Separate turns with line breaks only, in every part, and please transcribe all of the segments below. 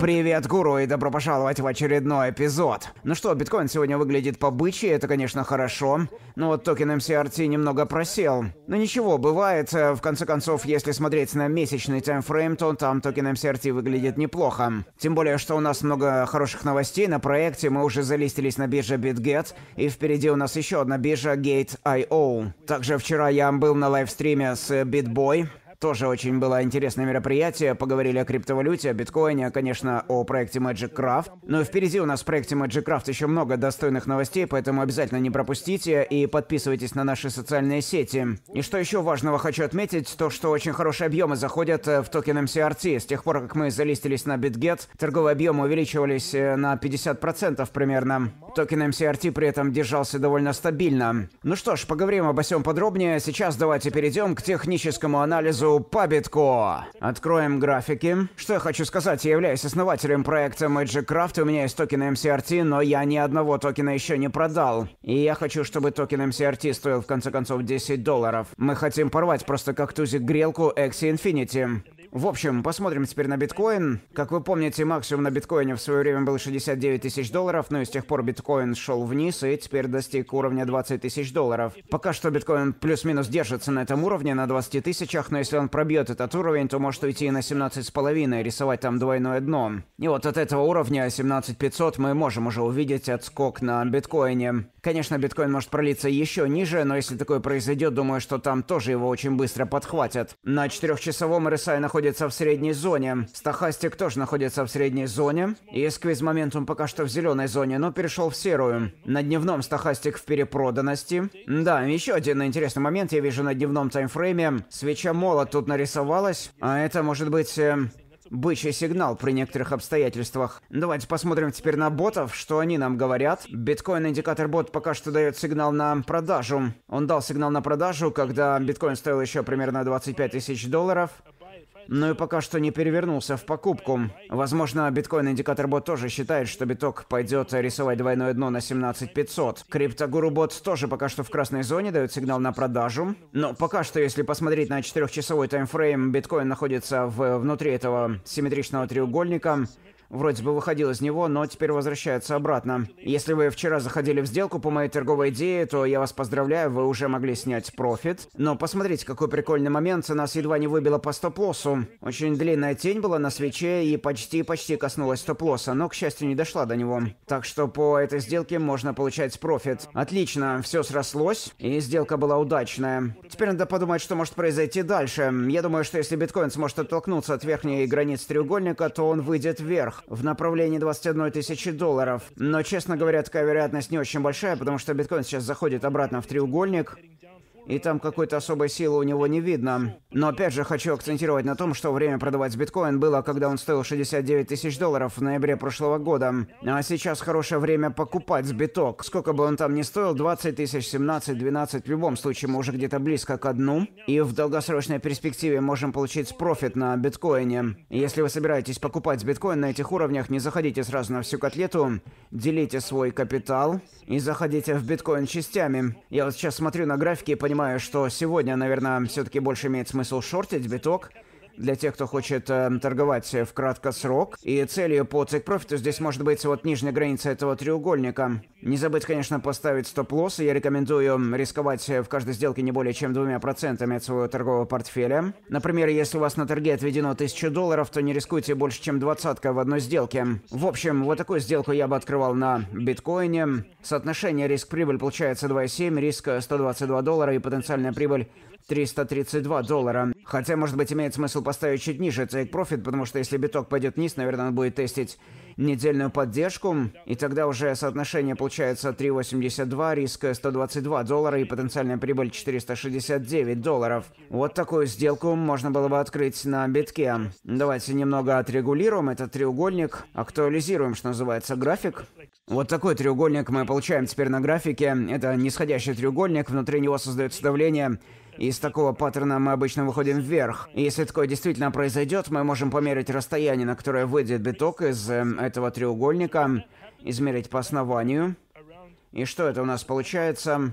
Привет, гуру, и добро пожаловать в очередной эпизод. Ну что, биткоин сегодня выглядит побычьи, это, конечно, хорошо. Но ну вот токен MCRT немного просел. Но ну ничего, бывает. Э, в конце концов, если смотреть на месячный таймфрейм, то там токен MCRT выглядит неплохо. Тем более, что у нас много хороших новостей на проекте. Мы уже залистились на бирже BitGet, и впереди у нас еще одна биржа Gate.io. Также вчера я был на лайвстриме с BitBoy. Тоже очень было интересное мероприятие. Поговорили о криптовалюте, о биткоине, конечно, о проекте Magic Craft. Но впереди у нас в проекте Magic Craft еще много достойных новостей, поэтому обязательно не пропустите и подписывайтесь на наши социальные сети. И что еще важного хочу отметить, то что очень хорошие объемы заходят э, в токен MCRT. С тех пор, как мы залистились на BitGet, торговые объемы увеличивались э, на 50% примерно. Токен MCRT при этом держался довольно стабильно. Ну что ж, поговорим обо всем подробнее. Сейчас давайте перейдем к техническому анализу эту пабитку. Откроем графики. Что я хочу сказать, я являюсь основателем проекта Magic Craft, у меня есть токены MCRT, но я ни одного токена еще не продал. И я хочу, чтобы токен MCRT стоил в конце концов 10 долларов. Мы хотим порвать просто как тузик грелку Axie Infinity. В общем, посмотрим теперь на биткоин. Как вы помните, максимум на биткоине в свое время был 69 тысяч долларов, но и с тех пор биткоин шел вниз и теперь достиг уровня 20 тысяч долларов. Пока что биткоин плюс-минус держится на этом уровне, на 20 тысячах, но если он пробьет этот уровень, то может уйти и на 17,5 и рисовать там двойное дно. И вот от этого уровня 17500 мы можем уже увидеть отскок на биткоине. Конечно, биткоин может пролиться еще ниже, но если такое произойдет, думаю, что там тоже его очень быстро подхватят. На 4-часовом RSI находится находится в средней зоне. Стахастик тоже находится в средней зоне. И Сквиз Моментум пока что в зеленой зоне, но перешел в серую. На дневном Стахастик в перепроданности. Да, еще один интересный момент я вижу на дневном таймфрейме. Свеча Молот тут нарисовалась. А это может быть... Э, бычий сигнал при некоторых обстоятельствах. Давайте посмотрим теперь на ботов, что они нам говорят. Биткоин-индикатор бот пока что дает сигнал на продажу. Он дал сигнал на продажу, когда биткоин стоил еще примерно 25 тысяч долларов. Ну и пока что не перевернулся в покупку. Возможно, биткоин-индикатор-бот тоже считает, что биток пойдет рисовать двойное дно на 17500. Криптогуру-бот тоже пока что в красной зоне дает сигнал на продажу. Но пока что, если посмотреть на 4-часовой таймфрейм, биткоин находится в, внутри этого симметричного треугольника вроде бы выходил из него, но теперь возвращается обратно. Если вы вчера заходили в сделку по моей торговой идее, то я вас поздравляю, вы уже могли снять профит. Но посмотрите, какой прикольный момент, нас едва не выбила по стоп-лоссу. Очень длинная тень была на свече и почти-почти коснулась стоп-лосса, но, к счастью, не дошла до него. Так что по этой сделке можно получать профит. Отлично, все срослось, и сделка была удачная. Теперь надо подумать, что может произойти дальше. Я думаю, что если биткоин сможет оттолкнуться от верхней границы треугольника, то он выйдет вверх в направлении 21 тысячи долларов. Но, честно говоря, такая вероятность не очень большая, потому что биткоин сейчас заходит обратно в треугольник и там какой-то особой силы у него не видно. Но опять же хочу акцентировать на том, что время продавать биткоин было, когда он стоил 69 тысяч долларов в ноябре прошлого года. А сейчас хорошее время покупать биток. Сколько бы он там ни стоил, 20 тысяч, 17, 12, в любом случае мы уже где-то близко к дну. И в долгосрочной перспективе можем получить профит на биткоине. Если вы собираетесь покупать биткоин на этих уровнях, не заходите сразу на всю котлету, делите свой капитал и заходите в биткоин частями. Я вот сейчас смотрю на графики и понимаю, понимаю, что сегодня, наверное, все-таки больше имеет смысл шортить биток, для тех, кто хочет э, торговать в краткосрок. И целью по Take Profit здесь может быть вот нижняя граница этого треугольника. Не забыть, конечно, поставить стоп-лосс. Я рекомендую эм, рисковать в каждой сделке не более чем двумя процентами от своего торгового портфеля. Например, если у вас на торге отведено 1000 долларов, то не рискуйте больше, чем двадцатка в одной сделке. В общем, вот такую сделку я бы открывал на биткоине. Соотношение риск-прибыль получается 2,7, риск 122 доллара и потенциальная прибыль 332 доллара. Хотя, может быть, имеет смысл поставить чуть ниже Take Profit, потому что если биток пойдет вниз, наверное, он будет тестить недельную поддержку, и тогда уже соотношение получается 3,82, риска 122 доллара и потенциальная прибыль 469 долларов. Вот такую сделку можно было бы открыть на битке. Давайте немного отрегулируем этот треугольник, актуализируем, что называется, график. Вот такой треугольник мы получаем теперь на графике. Это нисходящий треугольник, внутри него создается давление из такого паттерна мы обычно выходим вверх. Если такое действительно произойдет, мы можем померить расстояние, на которое выйдет биток из эм, этого треугольника, измерить по основанию. И что это у нас получается?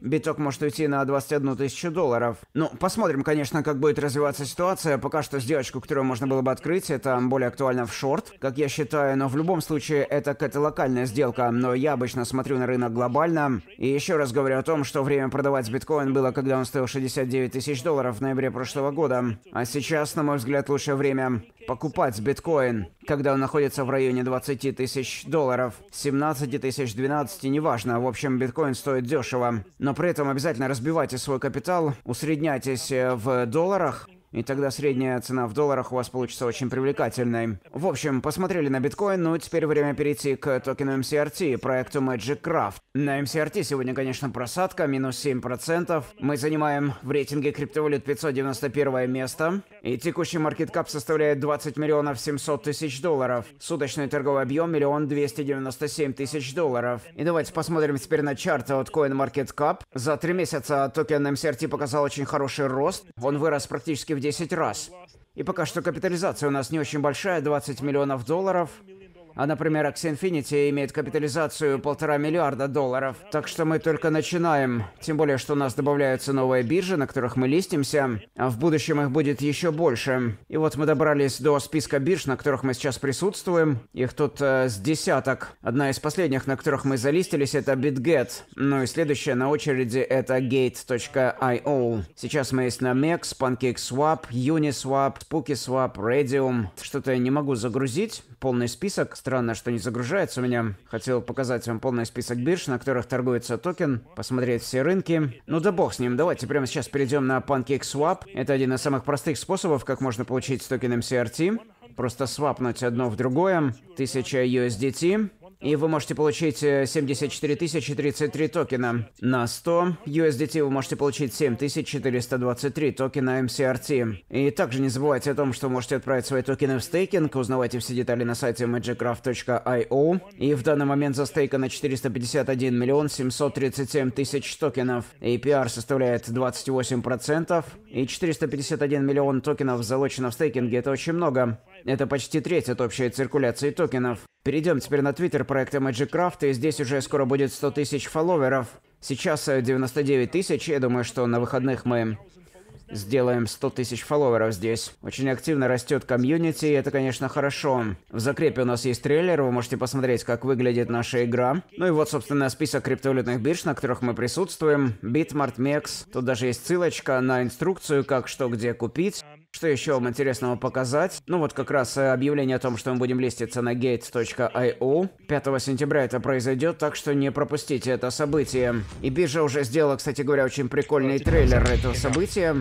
Биток может уйти на 21 тысячу долларов. Ну, посмотрим, конечно, как будет развиваться ситуация. Пока что сделочку, которую можно было бы открыть, это более актуально в шорт, как я считаю, но в любом случае это какая-то локальная сделка, но я обычно смотрю на рынок глобально. И еще раз говорю о том, что время продавать биткоин было, когда он стоил 69 тысяч долларов в ноябре прошлого года. А сейчас, на мой взгляд, лучшее время покупать биткоин когда он находится в районе 20 тысяч долларов, 17 тысяч, 12, неважно, в общем, биткоин стоит дешево. Но при этом обязательно разбивайте свой капитал, усредняйтесь э, в долларах, и тогда средняя цена в долларах у вас получится очень привлекательной. В общем, посмотрели на биткоин, ну и теперь время перейти к токену MCRT, проекту Magic Craft. На MCRT сегодня, конечно, просадка, минус 7%. Мы занимаем в рейтинге криптовалют 591 место. И текущий маркет кап составляет 20 миллионов 700 тысяч долларов. Суточный торговый объем 1 297 тысяч долларов. И давайте посмотрим теперь на чарты от CoinMarketCap. За три месяца токен MCRT показал очень хороший рост. Он вырос практически в в 10 раз. И пока что капитализация у нас не очень большая, 20 миллионов долларов. А, например, Axie имеет капитализацию полтора миллиарда долларов. Так что мы только начинаем. Тем более, что у нас добавляются новые биржи, на которых мы листимся. А в будущем их будет еще больше. И вот мы добрались до списка бирж, на которых мы сейчас присутствуем. Их тут э, с десяток. Одна из последних, на которых мы залистились, это BitGet. Ну и следующая на очереди это Gate.io. Сейчас мы есть на MEX, PancakeSwap, Uniswap, SpookySwap, Radium. Что-то я не могу загрузить. Полный список. Странно, что не загружается у меня. Хотел показать вам полный список бирж, на которых торгуется токен, посмотреть все рынки. Ну да бог с ним, давайте прямо сейчас перейдем на PancakeSwap. Это один из самых простых способов, как можно получить токен MCRT. Просто свапнуть одно в другое. 1000 USDT. И вы можете получить 74 э, 033 токена. На 100 USDT вы можете получить 7423 токена MCRT. И также не забывайте о том, что можете отправить свои токены в стейкинг. Узнавайте все детали на сайте magicraft.io. И в данный момент за стейка застейкано 451 миллион 737 тысяч токенов. APR составляет 28%. И 451 миллион токенов залочено в стейкинге. Это очень много. Это почти треть от общей циркуляции токенов. Перейдем теперь на Твиттер, проекта Magicraft, и здесь уже скоро будет 100 тысяч фолловеров. Сейчас 99 э, тысяч, я думаю, что на выходных мы сделаем 100 тысяч фолловеров здесь. Очень активно растет комьюнити, и это, конечно, хорошо. В закрепе у нас есть трейлер, вы можете посмотреть, как выглядит наша игра. Ну и вот, собственно, список криптовалютных бирж, на которых мы присутствуем. Bitmart, MEX, тут даже есть ссылочка на инструкцию, как что где купить. Что еще вам интересного показать? Ну вот как раз э, объявление о том, что мы будем листиться на gates.io. 5 сентября это произойдет, так что не пропустите это событие. И биржа уже сделала, кстати говоря, очень прикольный трейлер этого события.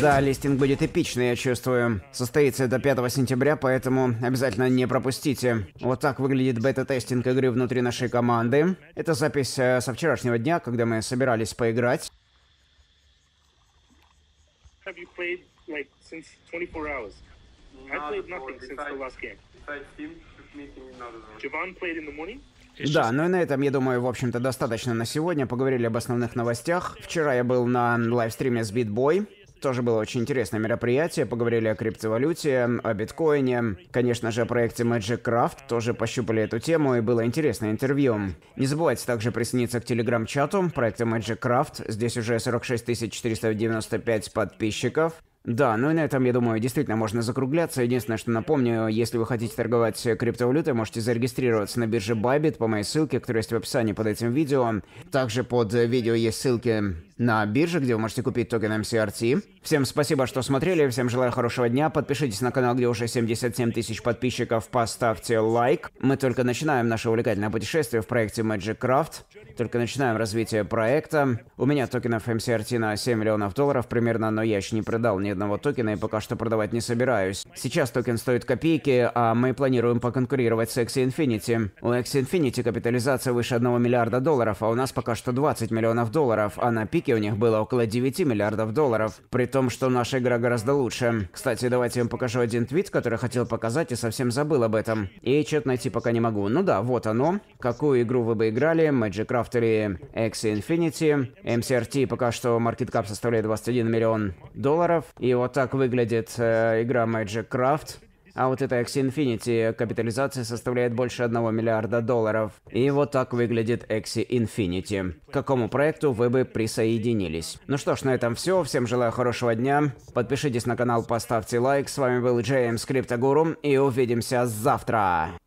Да, листинг будет эпичный, я чувствую. Состоится до 5 сентября, поэтому обязательно не пропустите. Вот так выглядит бета-тестинг игры внутри нашей команды. Это запись э, со вчерашнего дня, когда мы собирались поиграть. Да, ну и на этом, я думаю, в общем-то, достаточно на сегодня. Поговорили об основных новостях. Вчера я был на лайвстриме с Битбой. Тоже было очень интересное мероприятие. Поговорили о криптовалюте, о биткоине. Конечно же, о проекте Magic Craft. Тоже пощупали эту тему и было интересное интервью. Не забывайте также присоединиться к телеграм-чату проекта Magic Craft. Здесь уже 46 495 подписчиков. Да, ну и на этом, я думаю, действительно можно закругляться. Единственное, что напомню, если вы хотите торговать криптовалютой, можете зарегистрироваться на бирже Bybit по моей ссылке, которая есть в описании под этим видео. Также под видео есть ссылки на бирже, где вы можете купить токен MCRT. Всем спасибо, что смотрели, всем желаю хорошего дня. Подпишитесь на канал, где уже 77 тысяч подписчиков, поставьте лайк. Мы только начинаем наше увлекательное путешествие в проекте Magic Craft. Только начинаем развитие проекта. У меня токенов MCRT на 7 миллионов долларов примерно, но я еще не продал ни одного токена и пока что продавать не собираюсь. Сейчас токен стоит копейки, а мы планируем поконкурировать с Axie Infinity. У Axie Infinity капитализация выше 1 миллиарда долларов, а у нас пока что 20 миллионов долларов, а на пике копейки у них было около 9 миллиардов долларов, при том, что наша игра гораздо лучше. Кстати, давайте я вам покажу один твит, который хотел показать и совсем забыл об этом. И что-то найти пока не могу. Ну да, вот оно. Какую игру вы бы играли, Magic Craft или Axie Infinity. MCRT пока что Market Cap составляет 21 миллион долларов. И вот так выглядит э, игра Magic Craft. А вот эта Axie Infinity капитализация составляет больше 1 миллиарда долларов. И вот так выглядит Axie Infinity. К какому проекту вы бы присоединились? Ну что ж, на этом все. Всем желаю хорошего дня. Подпишитесь на канал, поставьте лайк. С вами был Джеймс, Скриптогуру и увидимся завтра.